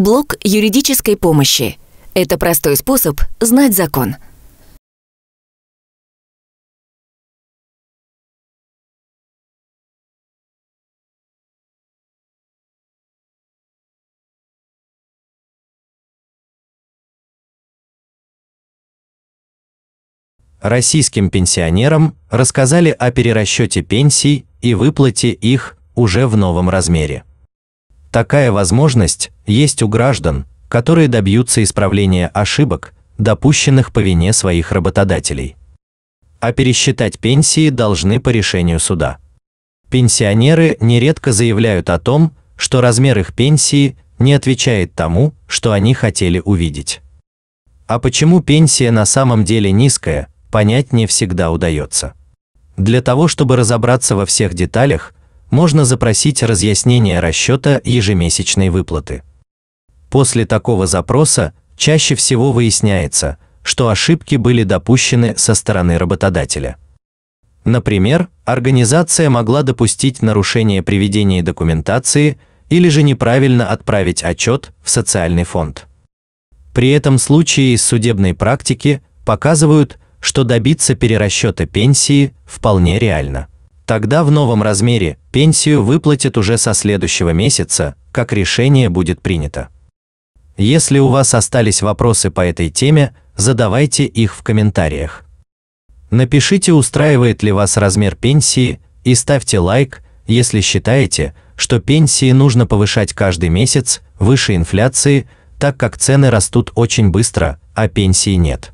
Блок юридической помощи. Это простой способ знать закон. Российским пенсионерам рассказали о перерасчете пенсий и выплате их уже в новом размере. Такая возможность есть у граждан, которые добьются исправления ошибок, допущенных по вине своих работодателей. А пересчитать пенсии должны по решению суда. Пенсионеры нередко заявляют о том, что размер их пенсии не отвечает тому, что они хотели увидеть. А почему пенсия на самом деле низкая, понять не всегда удается. Для того, чтобы разобраться во всех деталях, можно запросить разъяснение расчета ежемесячной выплаты. После такого запроса чаще всего выясняется, что ошибки были допущены со стороны работодателя. Например, организация могла допустить нарушение приведения документации или же неправильно отправить отчет в социальный фонд. При этом случаи из судебной практики показывают, что добиться перерасчета пенсии вполне реально. Тогда в новом размере пенсию выплатят уже со следующего месяца, как решение будет принято. Если у вас остались вопросы по этой теме, задавайте их в комментариях. Напишите, устраивает ли вас размер пенсии, и ставьте лайк, если считаете, что пенсии нужно повышать каждый месяц выше инфляции, так как цены растут очень быстро, а пенсии нет.